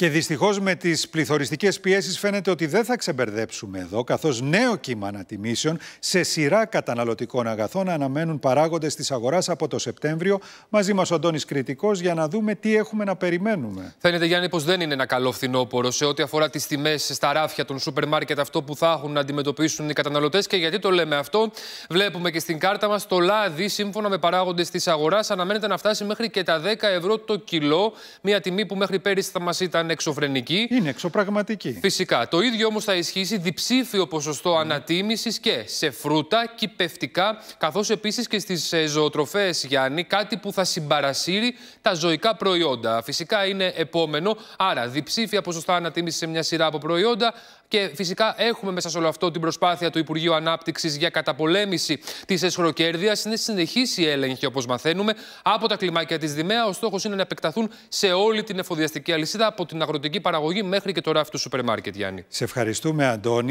Και δυστυχώς με τις πληθωριστικές πιέσεις φαίνεται ότι δεν θα ξεμπερδέψουμε εδώ, καθώς νέο κύμα ανατιμήσεων σε σειρά καταναλωτικών αγαθών αναμένουν παράγοντες της αγοράς από το Σεπτέμβριο. Μαζί μας ο Αντώνης Κρητικός για να δούμε τι έχουμε να περιμένουμε. Φαίνεται Γιάννη πως δεν είναι ένα καλό φθινόπορο σε ό,τι αφορά τις τιμές στα ράφια των σούπερ μάρκετ αυτό που θα έχουν να αντιμετωπίσουν οι καταναλωτές και γιατί το λέμε αυτό. Βλέπουμε και στην κάρτα μας το λάδι σύμφωνα με παράγοντες της αγοράς αναμένεται να φτάσει μέχρι και τα 10 ευρώ το κιλό, μια τιμή που μέχρι πέρυσι θα μας ήταν εξωφρενική. Είναι εξωπραγματική. Φυσικά. Το ίδιο όμως θα ισχύσει διψήφιο ποσοστό mm. ανατίμησης και σε φρούτα, κυπευτικά, καθώς επίσης και στις ε, ζωοτροφές, Γιάννη, κάτι που θα συμπαρασύρει τα ζωικά προϊόντα. Φυσικά είναι επόμενο. Άρα, διψήφια ποσοστά ανατίμησης σε μια σειρά από προϊόντα. Και φυσικά έχουμε μέσα σε όλο αυτό την προσπάθεια του Υπουργείου Ανάπτυξης για καταπολέμηση της εσχροκέρδειας. Είναι συνεχής η έλεγχη, όπως μαθαίνουμε, από τα κλιμάκια της Δημαία. Ο στόχος είναι να επεκταθούν σε όλη την εφοδιαστική αλυσίδα, από την στην αγροτική παραγωγή μέχρι και το ράφι του σούπερ μάρκετ, Γιάννη. Σε ευχαριστούμε, Αντώνη.